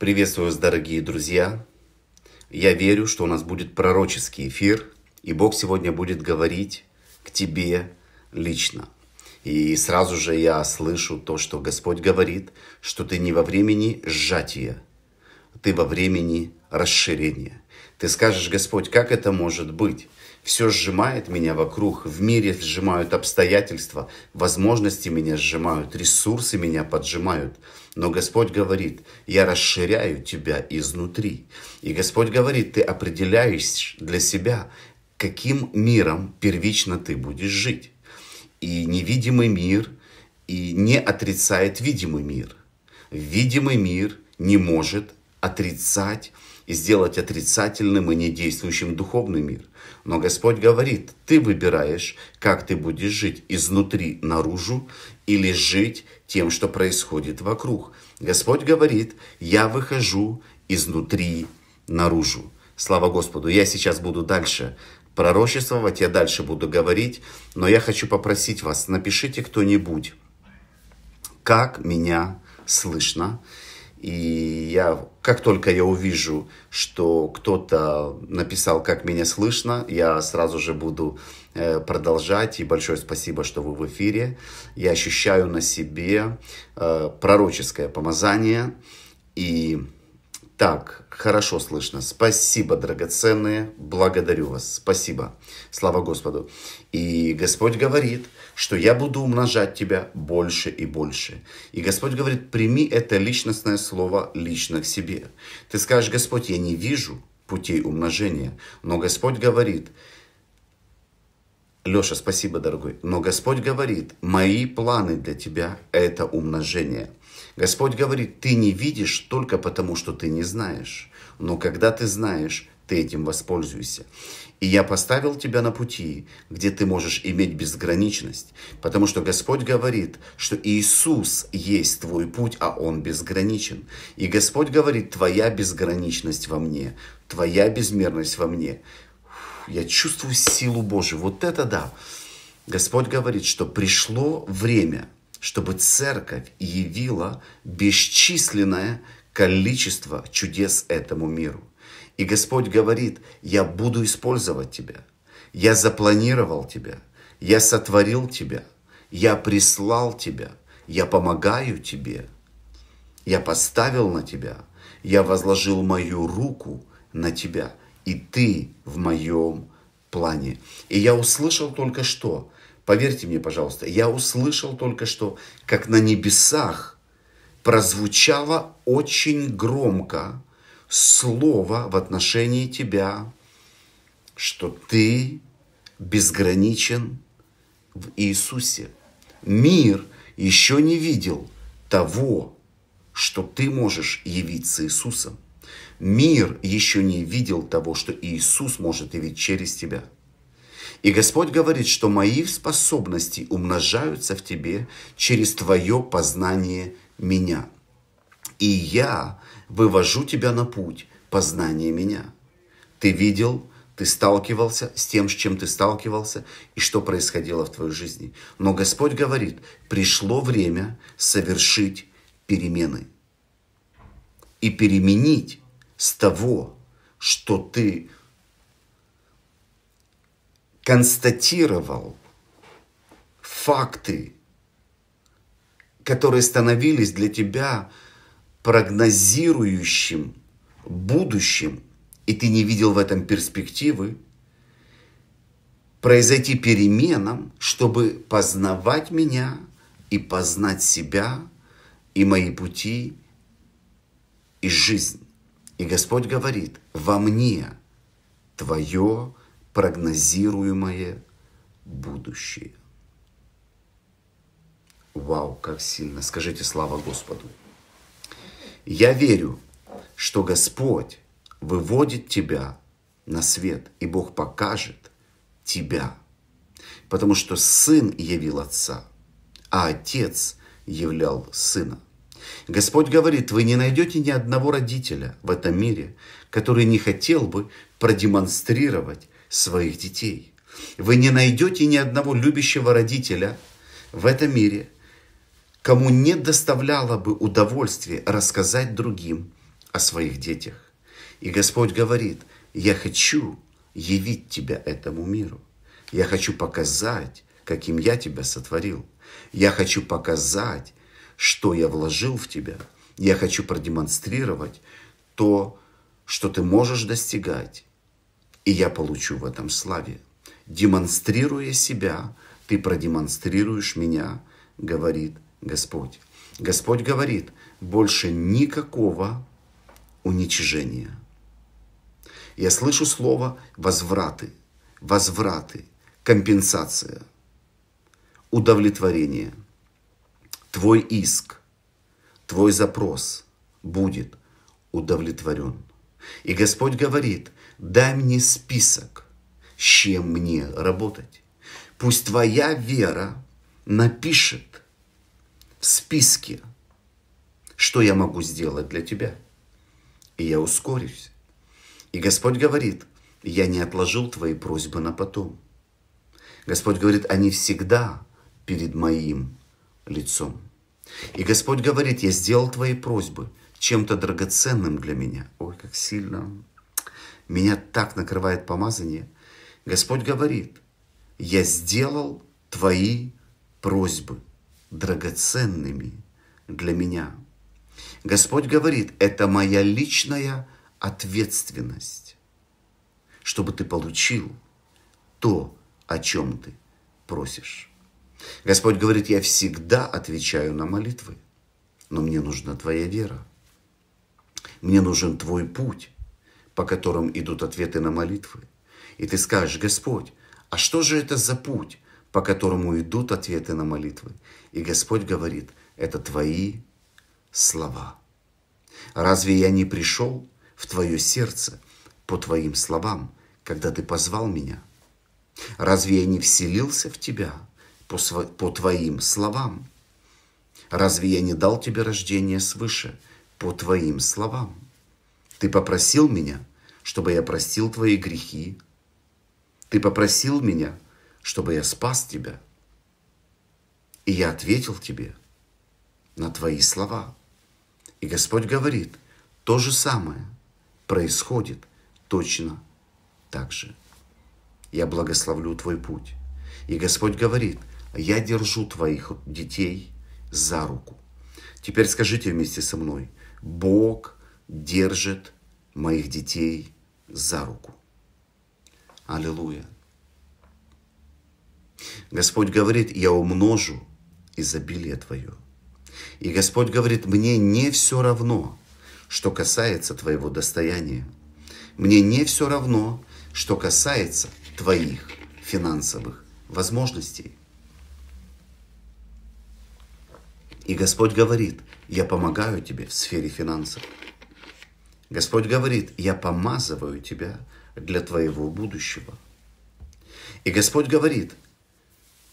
Приветствую вас, дорогие друзья. Я верю, что у нас будет пророческий эфир, и Бог сегодня будет говорить к тебе лично. И сразу же я слышу то, что Господь говорит, что ты не во времени сжатия, ты во времени расширения. Ты скажешь, Господь, как это может быть? Все сжимает меня вокруг, в мире сжимают обстоятельства, возможности меня сжимают, ресурсы меня поджимают – но Господь говорит, я расширяю тебя изнутри. И Господь говорит, ты определяешь для себя, каким миром первично ты будешь жить. И невидимый мир и не отрицает видимый мир. Видимый мир не может отрицать и сделать отрицательным и недействующим духовный мир. Но Господь говорит, ты выбираешь, как ты будешь жить изнутри наружу или жить тем, что происходит вокруг. Господь говорит, я выхожу изнутри наружу. Слава Господу, я сейчас буду дальше пророчествовать, я дальше буду говорить, но я хочу попросить вас, напишите кто-нибудь, как меня слышно, и я, как только я увижу, что кто-то написал, как меня слышно, я сразу же буду э, продолжать. И большое спасибо, что вы в эфире. Я ощущаю на себе э, пророческое помазание. И так, хорошо слышно. Спасибо, драгоценные. Благодарю вас. Спасибо. Слава Господу. И Господь говорит, что я буду умножать тебя больше и больше. И Господь говорит, прими это личностное слово лично к себе. Ты скажешь, Господь, я не вижу путей умножения. Но Господь говорит, Леша, спасибо, дорогой. Но Господь говорит, мои планы для тебя – это умножение – Господь говорит, ты не видишь только потому, что ты не знаешь. Но когда ты знаешь, ты этим воспользуйся. И я поставил тебя на пути, где ты можешь иметь безграничность, потому что Господь говорит, что Иисус есть твой путь, а Он безграничен. И Господь говорит, твоя безграничность во мне, твоя безмерность во мне. Я чувствую силу Божию. Вот это да. Господь говорит, что пришло время – чтобы церковь явила бесчисленное количество чудес этому миру. И Господь говорит, я буду использовать тебя, я запланировал тебя, я сотворил тебя, я прислал тебя, я помогаю тебе, я поставил на тебя, я возложил мою руку на тебя, и ты в моем плане. И я услышал только что, Поверьте мне, пожалуйста, я услышал только что, как на небесах прозвучало очень громко слово в отношении тебя, что ты безграничен в Иисусе. Мир еще не видел того, что ты можешь явиться Иисусом. Мир еще не видел того, что Иисус может явить через тебя – и Господь говорит, что мои способности умножаются в тебе через твое познание меня. И я вывожу тебя на путь познания меня. Ты видел, ты сталкивался с тем, с чем ты сталкивался, и что происходило в твоей жизни. Но Господь говорит, пришло время совершить перемены. И переменить с того, что ты констатировал факты, которые становились для тебя прогнозирующим будущим, и ты не видел в этом перспективы, произойти переменам, чтобы познавать меня и познать себя и мои пути и жизнь. И Господь говорит, во мне твое прогнозируемое будущее. Вау, как сильно. Скажите слава Господу. Я верю, что Господь выводит тебя на свет, и Бог покажет тебя. Потому что Сын явил Отца, а Отец являл Сына. Господь говорит, вы не найдете ни одного родителя в этом мире, который не хотел бы продемонстрировать своих детей. Вы не найдете ни одного любящего родителя в этом мире, кому не доставляло бы удовольствие рассказать другим о своих детях. И Господь говорит, я хочу явить тебя этому миру. Я хочу показать, каким я тебя сотворил. Я хочу показать, что я вложил в тебя. Я хочу продемонстрировать то, что ты можешь достигать и я получу в этом славе. Демонстрируя себя, ты продемонстрируешь меня, говорит Господь. Господь говорит, больше никакого уничижения. Я слышу слово возвраты, возвраты, компенсация, удовлетворение. Твой иск, твой запрос будет удовлетворен. И Господь говорит, дай мне список, с чем мне работать. Пусть твоя вера напишет в списке, что я могу сделать для тебя. И я ускорюсь. И Господь говорит, я не отложил твои просьбы на потом. Господь говорит, они всегда перед моим лицом. И Господь говорит, я сделал твои просьбы чем-то драгоценным для меня. Ой, как сильно меня так накрывает помазание. Господь говорит, я сделал твои просьбы драгоценными для меня. Господь говорит, это моя личная ответственность, чтобы ты получил то, о чем ты просишь. Господь говорит, я всегда отвечаю на молитвы, но мне нужна твоя вера. Мне нужен твой путь по которым идут ответы на молитвы. И ты скажешь, Господь, а что же это за путь, по которому идут ответы на молитвы? И Господь говорит, это твои слова. Разве я не пришел в твое сердце по твоим словам, когда ты позвал меня? Разве я не вселился в тебя по, сво... по твоим словам? Разве я не дал тебе рождение свыше по твоим словам? Ты попросил меня, чтобы я простил твои грехи. Ты попросил меня, чтобы я спас тебя. И я ответил тебе на твои слова. И Господь говорит, то же самое происходит точно так же. Я благословлю твой путь. И Господь говорит, я держу твоих детей за руку. Теперь скажите вместе со мной, Бог держит моих детей за руку. Аллилуйя. Господь говорит, я умножу изобилие твое. И Господь говорит, мне не все равно, что касается твоего достояния. Мне не все равно, что касается твоих финансовых возможностей. И Господь говорит, я помогаю тебе в сфере финансов. Господь говорит, я помазываю тебя для твоего будущего. И Господь говорит,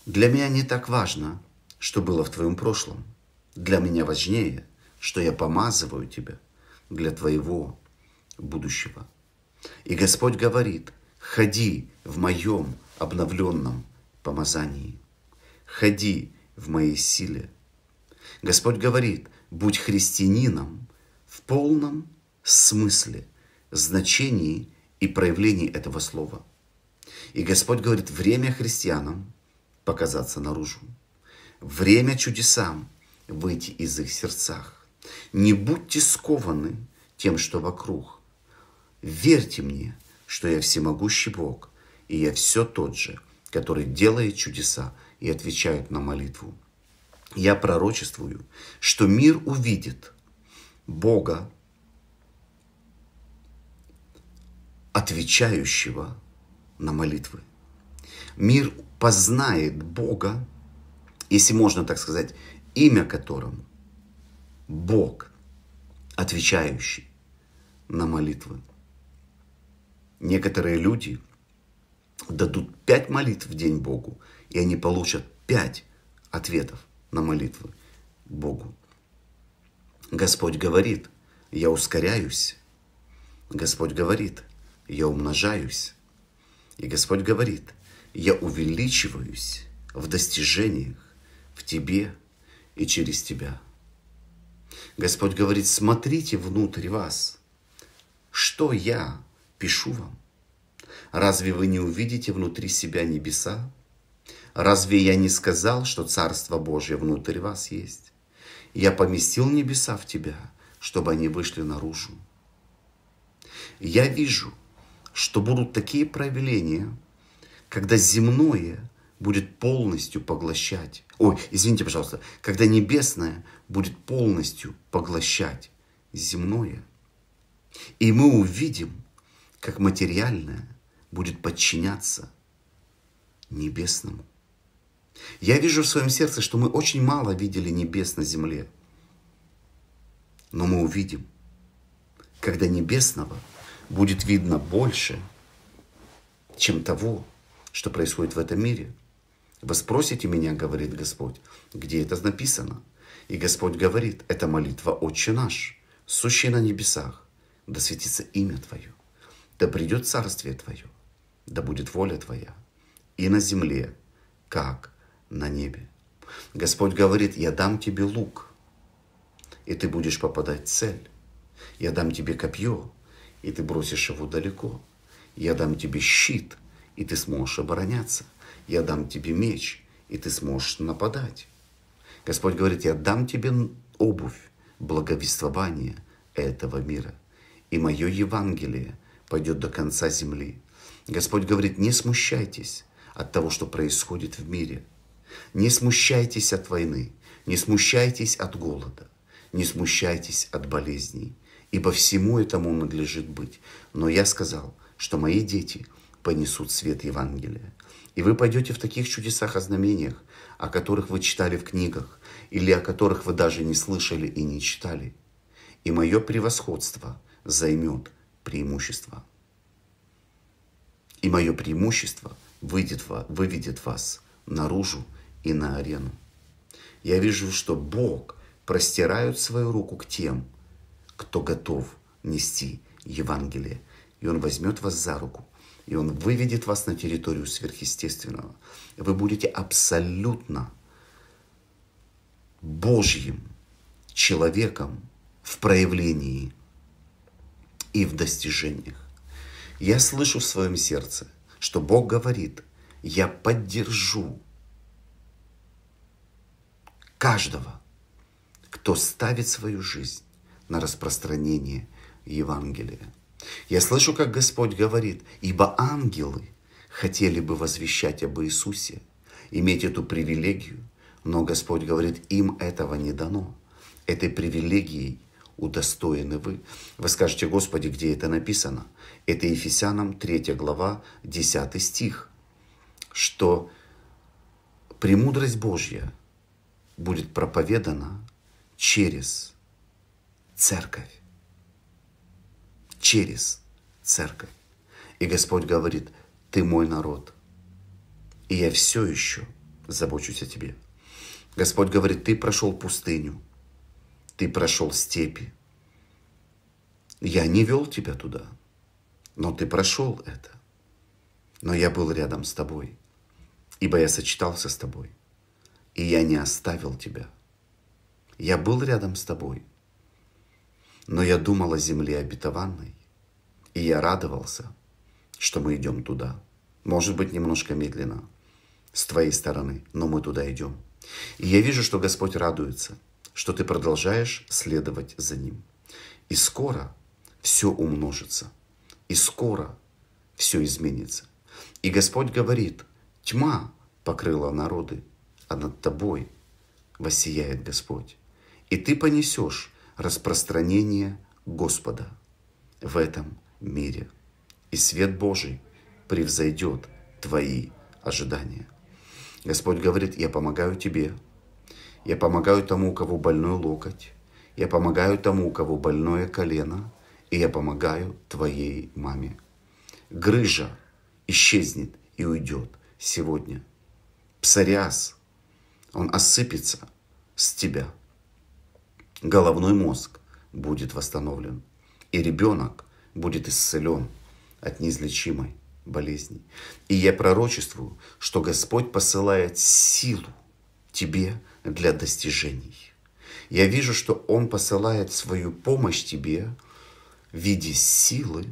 для меня не так важно, что было в твоем прошлом. Для меня важнее, что я помазываю тебя для твоего будущего. И Господь говорит, ходи в моем обновленном помазании. Ходи в моей силе. Господь говорит, будь христианином в полном смысле, значении и проявлении этого слова. И Господь говорит, время христианам показаться наружу. Время чудесам выйти из их сердцах. Не будьте скованы тем, что вокруг. Верьте мне, что я всемогущий Бог, и я все тот же, который делает чудеса и отвечает на молитву. Я пророчествую, что мир увидит Бога, отвечающего на молитвы. Мир познает Бога, если можно так сказать, имя которому Бог, отвечающий на молитвы. Некоторые люди дадут пять молитв в день Богу, и они получат пять ответов на молитвы Богу. Господь говорит, я ускоряюсь. Господь говорит, я умножаюсь. И Господь говорит, я увеличиваюсь в достижениях, в тебе и через тебя. Господь говорит, смотрите внутрь вас, что я пишу вам. Разве вы не увидите внутри себя небеса? Разве я не сказал, что Царство Божье внутрь вас есть? Я поместил небеса в тебя, чтобы они вышли наружу. Я вижу, что будут такие проявления, когда земное будет полностью поглощать. Ой, извините, пожалуйста, когда небесное будет полностью поглощать земное. И мы увидим, как материальное будет подчиняться небесному. Я вижу в своем сердце, что мы очень мало видели небес на земле. Но мы увидим, когда небесного – будет видно больше, чем того, что происходит в этом мире. Вы спросите меня, говорит Господь, где это написано? И Господь говорит, это молитва «Отче наш, сущий на небесах, да светится имя Твое, да придет царствие Твое, да будет воля Твоя и на земле, как на небе». Господь говорит, я дам тебе лук, и ты будешь попадать в цель. Я дам тебе копье, и ты бросишь его далеко. Я дам тебе щит, и ты сможешь обороняться. Я дам тебе меч, и ты сможешь нападать. Господь говорит, я дам тебе обувь благовествования этого мира. И мое Евангелие пойдет до конца земли. Господь говорит, не смущайтесь от того, что происходит в мире. Не смущайтесь от войны, не смущайтесь от голода, не смущайтесь от болезней ибо всему этому надлежит быть. Но я сказал, что мои дети понесут свет Евангелия. И вы пойдете в таких чудесах о знамениях, о которых вы читали в книгах, или о которых вы даже не слышали и не читали. И мое превосходство займет преимущество. И мое преимущество выйдет, выведет вас наружу и на арену. Я вижу, что Бог простирает свою руку к тем, кто готов нести Евангелие. И Он возьмет вас за руку, и Он выведет вас на территорию сверхъестественного. Вы будете абсолютно Божьим человеком в проявлении и в достижениях. Я слышу в своем сердце, что Бог говорит, я поддержу каждого, кто ставит свою жизнь на распространение Евангелия. Я слышу, как Господь говорит, ибо ангелы хотели бы возвещать об Иисусе, иметь эту привилегию, но Господь говорит, им этого не дано. Этой привилегией удостоены вы. Вы скажете, Господи, где это написано? Это Ефесянам 3 глава 10 стих, что премудрость Божья будет проповедана через церковь. Через церковь. И Господь говорит, ты мой народ, и я все еще забочусь о тебе. Господь говорит, ты прошел пустыню, ты прошел степи. Я не вел тебя туда, но ты прошел это. Но я был рядом с тобой, ибо я сочетался с тобой, и я не оставил тебя. Я был рядом с тобой, но я думал о земле обетованной, и я радовался, что мы идем туда. Может быть, немножко медленно с твоей стороны, но мы туда идем. И я вижу, что Господь радуется, что ты продолжаешь следовать за Ним. И скоро все умножится, и скоро все изменится. И Господь говорит, тьма покрыла народы, а над тобой – воссияет Господь. И ты понесешь распространение Господа в этом мире. И свет Божий превзойдет твои ожидания. Господь говорит, я помогаю тебе, я помогаю тому, у кого больной локоть, я помогаю тому, у кого больное колено, и я помогаю твоей маме. Грыжа исчезнет и уйдет сегодня. Псориаз, он осыпется с тебя – головной мозг будет восстановлен, и ребенок будет исцелен от неизлечимой болезни. И я пророчествую, что Господь посылает силу тебе для достижений. Я вижу, что Он посылает свою помощь тебе в виде силы,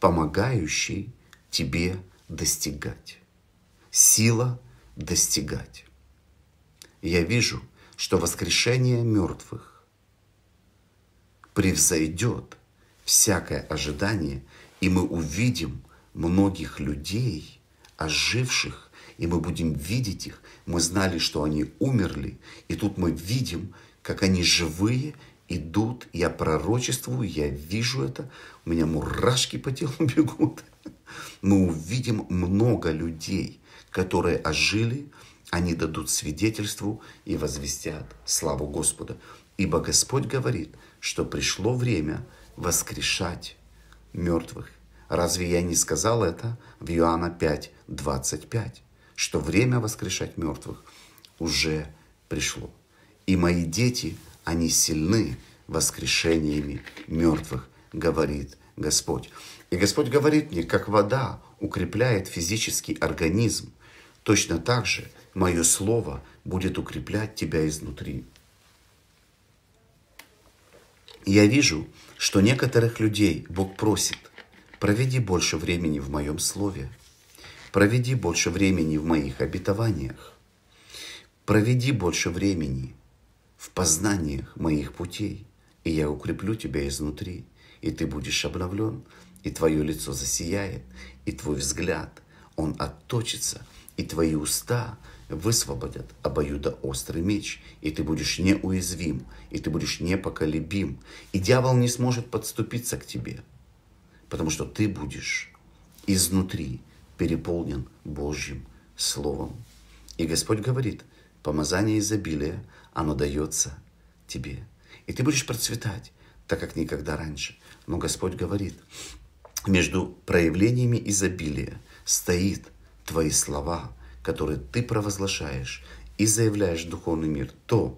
помогающей тебе достигать. Сила достигать. Я вижу, что воскрешение мертвых превзойдет всякое ожидание, и мы увидим многих людей, оживших, и мы будем видеть их. Мы знали, что они умерли, и тут мы видим, как они живые идут, я пророчествую, я вижу это, у меня мурашки по телу бегут. Мы увидим много людей, которые ожили, они дадут свидетельству и возвестят славу Господа. Ибо Господь говорит, что пришло время воскрешать мертвых. Разве я не сказал это в Иоанна 5, 25, что время воскрешать мертвых уже пришло. И мои дети, они сильны воскрешениями мертвых, говорит Господь. И Господь говорит мне, как вода укрепляет физический организм, точно так же Мое слово будет укреплять тебя изнутри. Я вижу, что некоторых людей Бог просит, проведи больше времени в моем слове, проведи больше времени в моих обетованиях, проведи больше времени в познаниях моих путей, и я укреплю тебя изнутри, и ты будешь обновлен, и твое лицо засияет, и твой взгляд, он отточится, и твои уста высвободят обоюдо острый меч, и ты будешь неуязвим, и ты будешь непоколебим, и дьявол не сможет подступиться к тебе, потому что ты будешь изнутри переполнен Божьим Словом. И Господь говорит, помазание изобилия, оно дается тебе. И ты будешь процветать, так как никогда раньше. Но Господь говорит, между проявлениями изобилия стоит твои слова, который ты провозглашаешь и заявляешь в духовный мир то,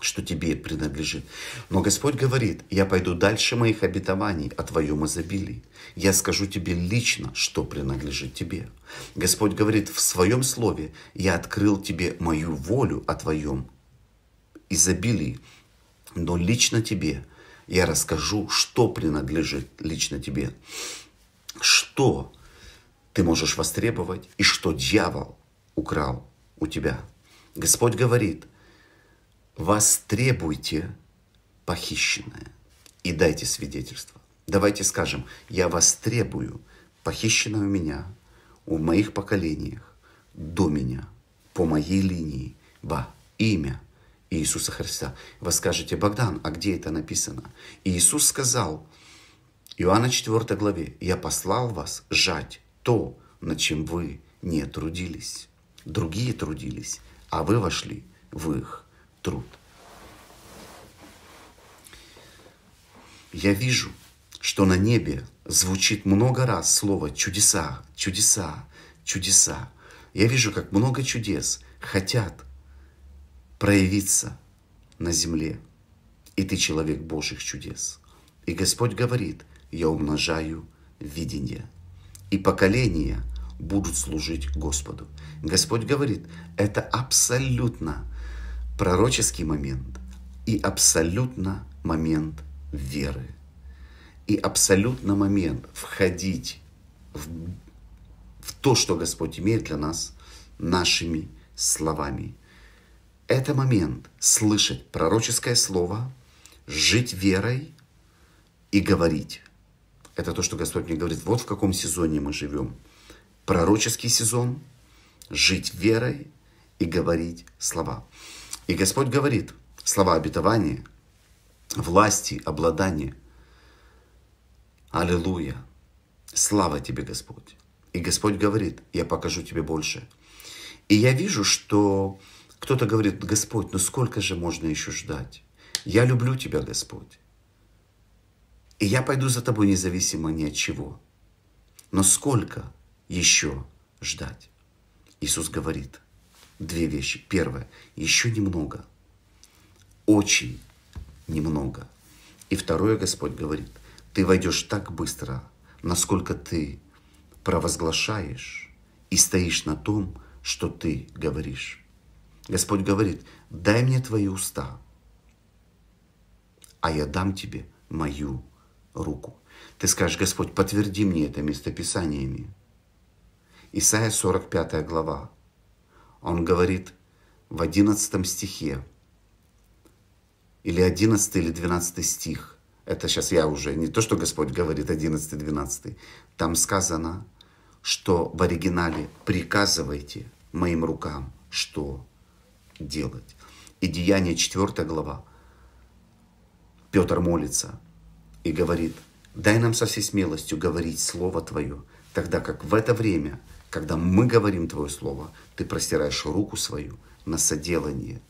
что тебе принадлежит. Но Господь говорит, я пойду дальше моих обетований о а твоем изобилии. Я скажу тебе лично, что принадлежит тебе. Господь говорит, в своем слове я открыл тебе мою волю о твоем изобилии, но лично тебе я расскажу, что принадлежит лично тебе. Что ты можешь востребовать, и что дьявол украл у тебя. Господь говорит, востребуйте похищенное и дайте свидетельство. Давайте скажем, я востребую похищенное у меня, у моих поколениях, до меня, по моей линии, во имя Иисуса Христа. Вы скажете, Богдан, а где это написано? и Иисус сказал, Иоанна 4 главе, «Я послал вас жать то, над чем вы не трудились. Другие трудились, а вы вошли в их труд. Я вижу, что на небе звучит много раз слово «чудеса», «чудеса», «чудеса». Я вижу, как много чудес хотят проявиться на земле. И ты человек Божьих чудес. И Господь говорит, я умножаю видение и поколения будут служить Господу. Господь говорит, это абсолютно пророческий момент и абсолютно момент веры. И абсолютно момент входить в, в то, что Господь имеет для нас, нашими словами. Это момент слышать пророческое слово, жить верой и говорить. Это то, что Господь мне говорит, вот в каком сезоне мы живем. Пророческий сезон, жить верой и говорить слова. И Господь говорит, слова обетования, власти, обладания. Аллилуйя. Слава тебе, Господь. И Господь говорит, я покажу тебе больше. И я вижу, что кто-то говорит, Господь, ну сколько же можно еще ждать? Я люблю тебя, Господь. И я пойду за тобой независимо ни от чего. Но сколько еще ждать? Иисус говорит две вещи. Первое, еще немного. Очень немного. И второе, Господь говорит, ты войдешь так быстро, насколько ты провозглашаешь и стоишь на том, что ты говоришь. Господь говорит, дай мне твои уста, а я дам тебе мою руку. Ты скажешь, Господь, подтверди мне это местописаниями. Исайя 45 глава. Он говорит в 11 стихе, или 11 или 12 стих, это сейчас я уже, не то, что Господь говорит 11-12, там сказано, что в оригинале «приказывайте моим рукам, что делать». И Деяние 4 глава, Петр молится – и говорит, дай нам со всей смелостью говорить Слово Твое, тогда как в это время, когда мы говорим Твое Слово, Ты простираешь руку свою на соделание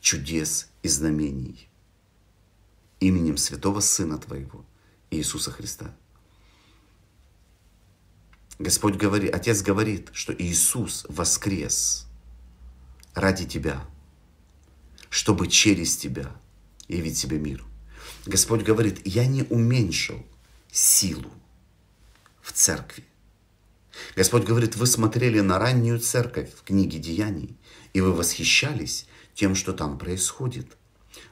чудес и знамений именем Святого Сына Твоего, Иисуса Христа. Господь говорит, Отец говорит, что Иисус воскрес ради тебя, чтобы через тебя явить себе мир. Господь говорит, я не уменьшил силу в церкви. Господь говорит, вы смотрели на раннюю церковь в книге Деяний, и вы восхищались тем, что там происходит.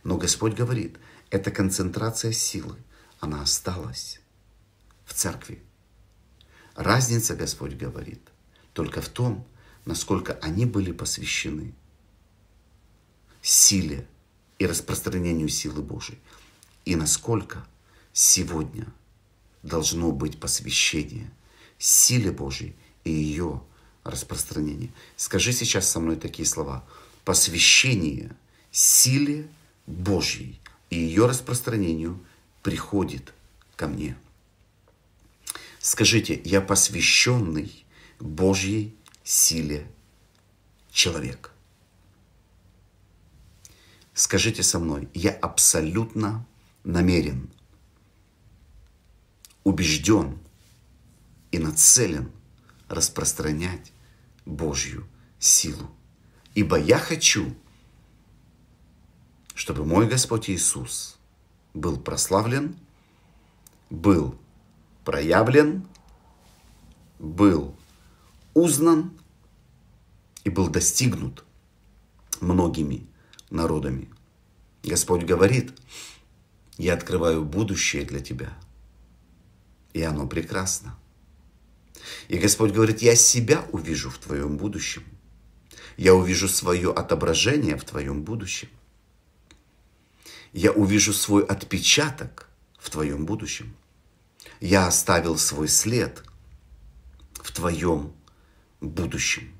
Но Господь говорит, эта концентрация силы, она осталась в церкви. Разница, Господь говорит, только в том, насколько они были посвящены силе и распространению силы Божией и насколько сегодня должно быть посвящение силе Божьей и ее распространение. Скажи сейчас со мной такие слова. Посвящение силе Божьей и ее распространению приходит ко мне. Скажите, я посвященный Божьей силе человек. Скажите со мной, я абсолютно намерен, убежден и нацелен распространять Божью силу. Ибо я хочу, чтобы мой Господь Иисус был прославлен, был проявлен, был узнан и был достигнут многими народами. Господь говорит, я открываю будущее для тебя. И оно прекрасно. И Господь говорит, я себя увижу в твоем будущем. Я увижу свое отображение в твоем будущем. Я увижу свой отпечаток в твоем будущем. Я оставил свой след в твоем будущем,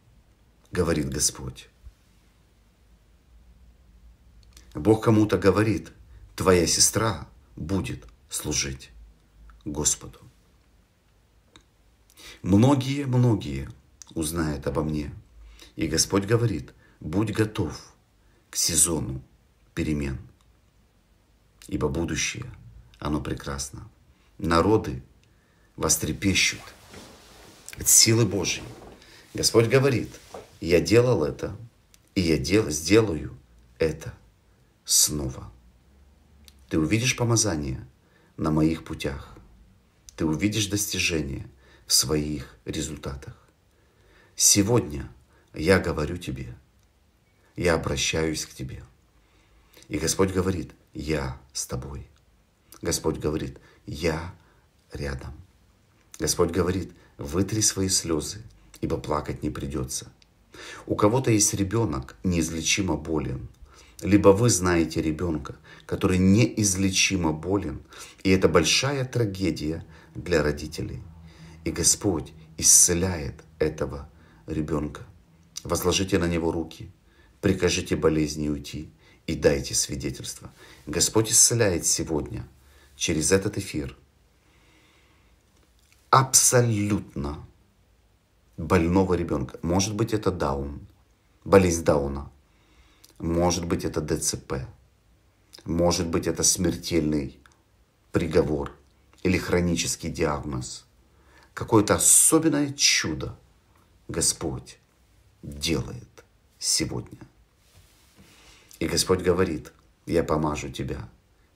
говорит Господь. Бог кому-то говорит – твоя сестра будет служить Господу. Многие-многие узнают обо мне. И Господь говорит, будь готов к сезону перемен. Ибо будущее, оно прекрасно. Народы вострепещут от силы Божьей. Господь говорит, я делал это, и я дел, сделаю это снова. Ты увидишь помазание на моих путях. Ты увидишь достижение в своих результатах. Сегодня я говорю тебе, я обращаюсь к тебе. И Господь говорит, я с тобой. Господь говорит, я рядом. Господь говорит, вытри свои слезы, ибо плакать не придется. У кого-то есть ребенок, неизлечимо болен – либо вы знаете ребенка, который неизлечимо болен, и это большая трагедия для родителей. И Господь исцеляет этого ребенка. Возложите на него руки, прикажите болезни уйти и дайте свидетельство. Господь исцеляет сегодня через этот эфир абсолютно больного ребенка. Может быть, это даун, болезнь дауна – может быть, это ДЦП. Может быть, это смертельный приговор или хронический диагноз. Какое-то особенное чудо Господь делает сегодня. И Господь говорит, я помажу тебя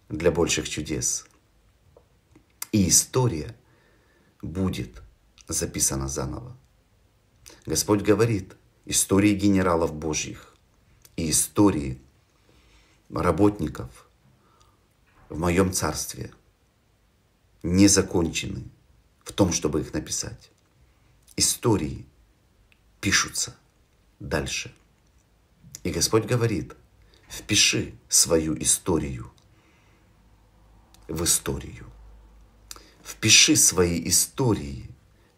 для больших чудес. И история будет записана заново. Господь говорит, истории генералов Божьих, и истории работников в моем царстве не закончены в том, чтобы их написать. Истории пишутся дальше. И Господь говорит, впиши свою историю в историю. Впиши свои истории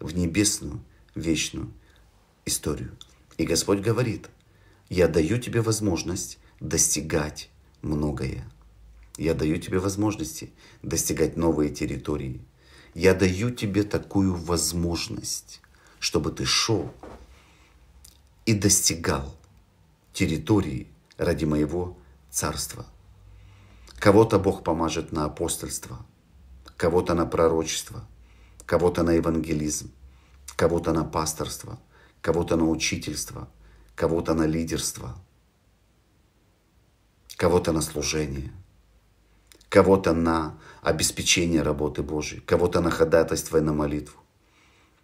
в небесную вечную историю. И Господь говорит, я даю тебе возможность достигать многое. Я даю тебе возможности достигать новые территории. Я даю тебе такую возможность, чтобы ты шел и достигал территории ради моего царства. Кого-то Бог поможет на апостольство, кого-то на пророчество, кого-то на евангелизм, кого-то на пасторство, кого-то на учительство, кого-то на лидерство, кого-то на служение, кого-то на обеспечение работы Божьей, кого-то на ходатайство и на молитву,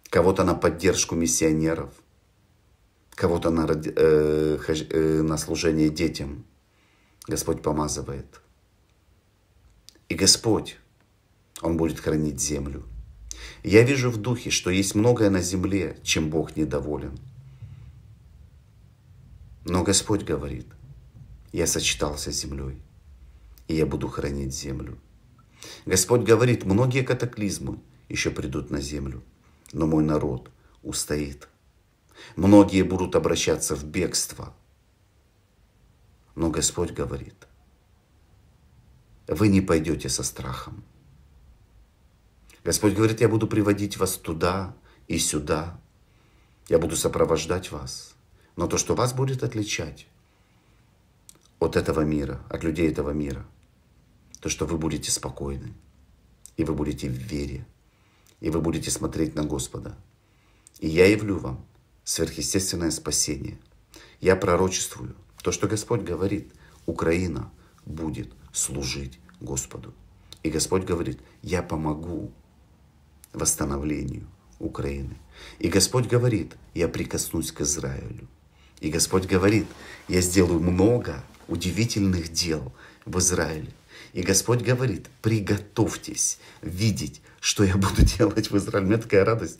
кого-то на поддержку миссионеров, кого-то на, э, э, на служение детям. Господь помазывает. И Господь, Он будет хранить землю. Я вижу в духе, что есть многое на земле, чем Бог недоволен – но Господь говорит, я сочетался с землей, и я буду хранить землю. Господь говорит, многие катаклизмы еще придут на землю, но мой народ устоит. Многие будут обращаться в бегство. Но Господь говорит, вы не пойдете со страхом. Господь говорит, я буду приводить вас туда и сюда. Я буду сопровождать вас но то, что вас будет отличать от этого мира, от людей этого мира, то, что вы будете спокойны, и вы будете в вере, и вы будете смотреть на Господа. И я явлю вам сверхъестественное спасение. Я пророчествую то, что Господь говорит, Украина будет служить Господу. И Господь говорит, я помогу восстановлению Украины. И Господь говорит, я прикоснусь к Израилю. И Господь говорит, я сделаю много удивительных дел в Израиле. И Господь говорит, приготовьтесь видеть, что я буду делать в Израиле. У меня такая радость.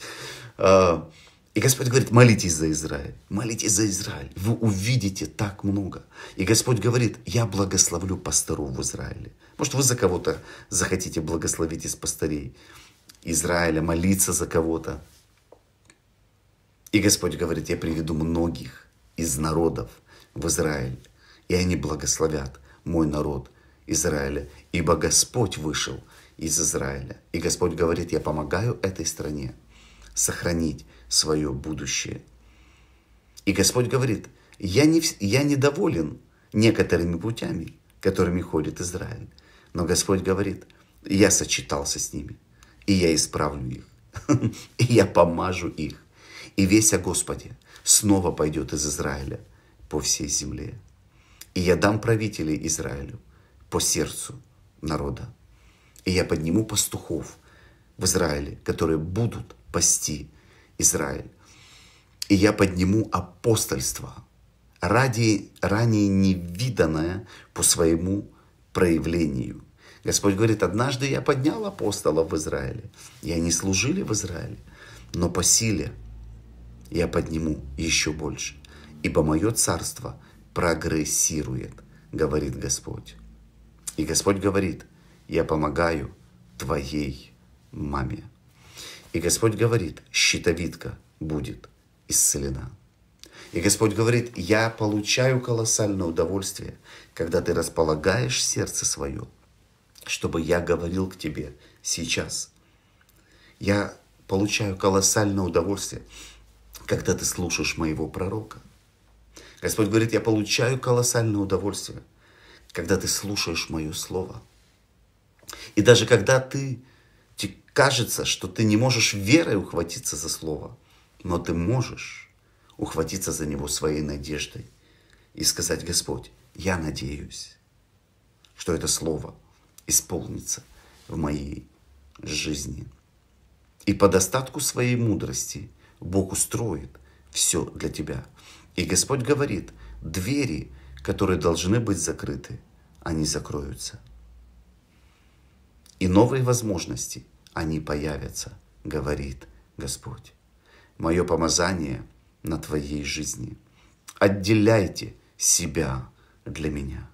А, и Господь говорит, молитесь за Израиль, молитесь за Израиль, вы увидите так много. И Господь говорит, я благословлю пасторов в Израиле. Может, вы за кого-то захотите благословить из пастырей Израиля, молиться за кого-то. И Господь говорит, я приведу многих из народов в Израиль, и они благословят мой народ Израиля, ибо Господь вышел из Израиля. И Господь говорит, я помогаю этой стране сохранить свое будущее. И Господь говорит, я, не, я недоволен некоторыми путями, которыми ходит Израиль. Но Господь говорит, я сочетался с ними, и я исправлю их, и я помажу их. И весь о Господе, снова пойдет из Израиля по всей земле. И я дам правителей Израилю по сердцу народа. И я подниму пастухов в Израиле, которые будут пасти Израиль. И я подниму апостольство, ради, ранее невиданное по своему проявлению. Господь говорит, однажды я поднял апостолов в Израиле, и они служили в Израиле, но по силе я подниму еще больше, ибо мое царство прогрессирует, говорит Господь. И Господь говорит, я помогаю твоей маме. И Господь говорит, щитовидка будет исцелена. И Господь говорит, я получаю колоссальное удовольствие, когда ты располагаешь сердце свое, чтобы я говорил к тебе сейчас. Я получаю колоссальное удовольствие, когда ты слушаешь моего пророка. Господь говорит, я получаю колоссальное удовольствие, когда ты слушаешь мое слово. И даже когда ты, тебе кажется, что ты не можешь верой ухватиться за слово, но ты можешь ухватиться за него своей надеждой и сказать, Господь, я надеюсь, что это слово исполнится в моей жизни. И по достатку своей мудрости – Бог устроит все для тебя. И Господь говорит, двери, которые должны быть закрыты, они закроются. И новые возможности, они появятся, говорит Господь. Мое помазание на твоей жизни. Отделяйте себя для меня.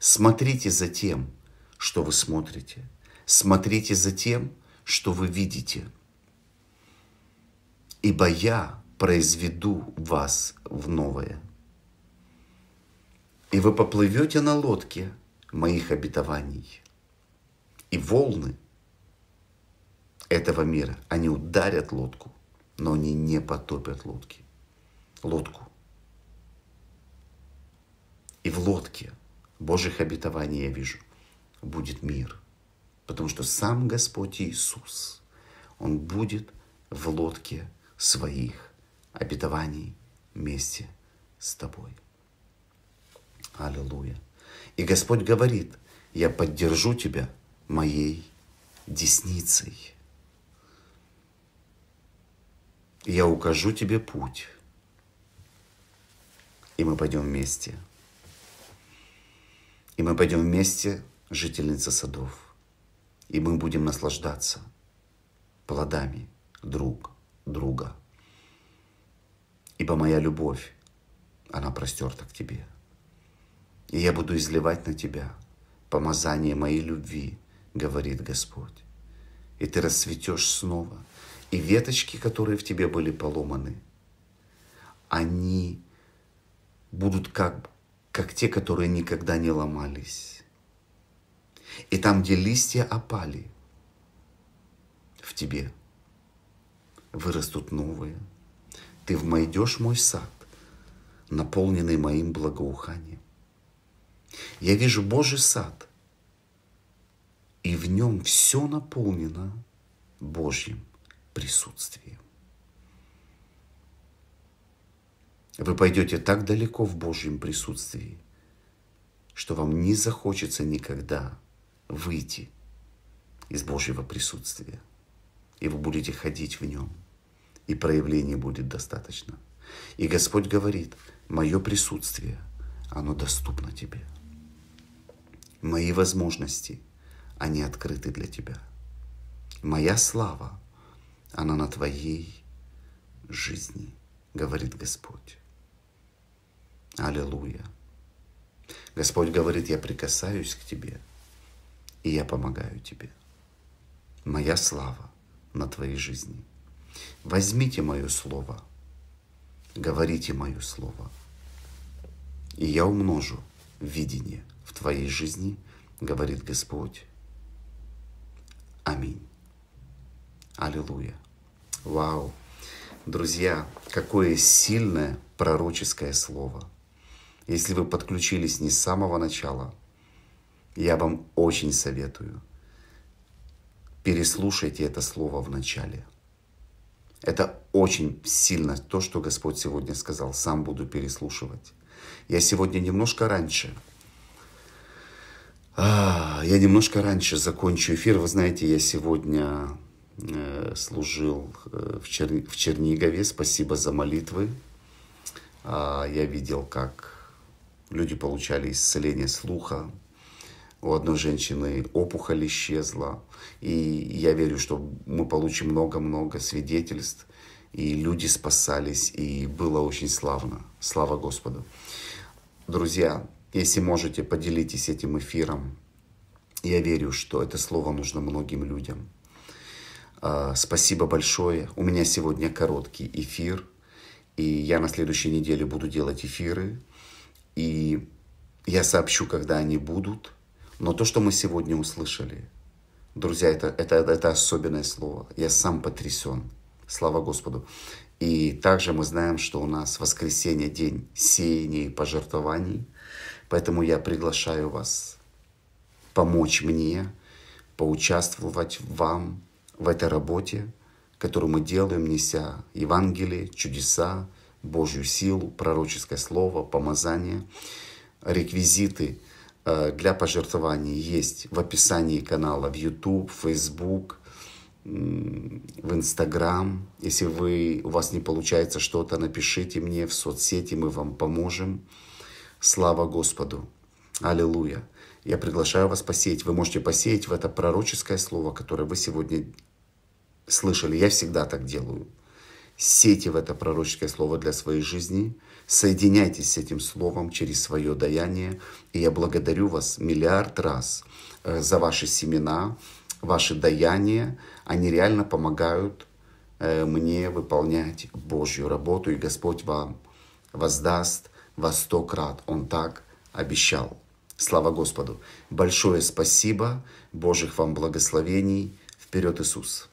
Смотрите за тем, что вы смотрите. Смотрите за тем, что вы видите – ибо я произведу вас в новое. И вы поплывете на лодке моих обетований. И волны этого мира, они ударят лодку, но они не потопят лодки. Лодку. И в лодке Божьих обетований я вижу, будет мир. Потому что сам Господь Иисус, Он будет в лодке своих обетований вместе с тобой. Аллилуйя. И Господь говорит, я поддержу тебя моей десницей. Я укажу тебе путь. И мы пойдем вместе. И мы пойдем вместе, жительница садов. И мы будем наслаждаться плодами друг друга. Ибо моя любовь, она простерта к тебе. И я буду изливать на тебя помазание моей любви, говорит Господь. И ты расцветешь снова. И веточки, которые в тебе были поломаны, они будут как, как те, которые никогда не ломались. И там, где листья опали, в тебе – вырастут новые. Ты вмойдешь мой сад, наполненный моим благоуханием. Я вижу Божий сад, и в нем все наполнено Божьим присутствием. Вы пойдете так далеко в Божьем присутствии, что вам не захочется никогда выйти из Божьего присутствия, и вы будете ходить в нем – и проявлений будет достаточно. И Господь говорит, мое присутствие, оно доступно тебе. Мои возможности, они открыты для тебя. Моя слава, она на твоей жизни, говорит Господь. Аллилуйя. Господь говорит, я прикасаюсь к тебе, и я помогаю тебе. Моя слава на твоей жизни. Возьмите мое слово, говорите мое слово, и я умножу видение в твоей жизни, говорит Господь. Аминь. Аллилуйя. Вау. Друзья, какое сильное пророческое слово. Если вы подключились не с самого начала, я вам очень советую. Переслушайте это слово в начале – это очень сильно то, что Господь сегодня сказал. Сам буду переслушивать. Я сегодня немножко раньше. А, я немножко раньше закончу эфир. Вы знаете, я сегодня э, служил э, в, Чернигове. Спасибо за молитвы. А, я видел, как люди получали исцеление слуха, у одной женщины опухоль исчезла. И я верю, что мы получим много-много свидетельств, и люди спасались, и было очень славно. Слава Господу. Друзья, если можете, поделитесь этим эфиром. Я верю, что это слово нужно многим людям. А, спасибо большое. У меня сегодня короткий эфир, и я на следующей неделе буду делать эфиры, и я сообщу, когда они будут – но то, что мы сегодня услышали, друзья, это, это, это особенное слово. Я сам потрясен. Слава Господу. И также мы знаем, что у нас воскресенье день сеяния и пожертвований. Поэтому я приглашаю вас помочь мне, поучаствовать вам в этой работе, которую мы делаем, неся Евангелие, чудеса, Божью силу, пророческое слово, помазание, реквизиты Э, для пожертвований есть в описании канала в YouTube, Facebook, в Instagram. Если вы, у вас не получается что-то, напишите мне в соцсети, мы вам поможем. Слава Господу! Аллилуйя! Я приглашаю вас посеять. Вы можете посеять в это пророческое слово, которое вы сегодня слышали. Я всегда так делаю. Сейте в это пророческое слово для своей жизни – Соединяйтесь с этим словом через свое даяние. И я благодарю вас миллиард раз э, за ваши семена, ваши даяния. Они реально помогают э, мне выполнять Божью работу. И Господь вам воздаст во сто крат. Он так обещал. Слава Господу! Большое спасибо, Божьих вам благословений. Вперед, Иисус!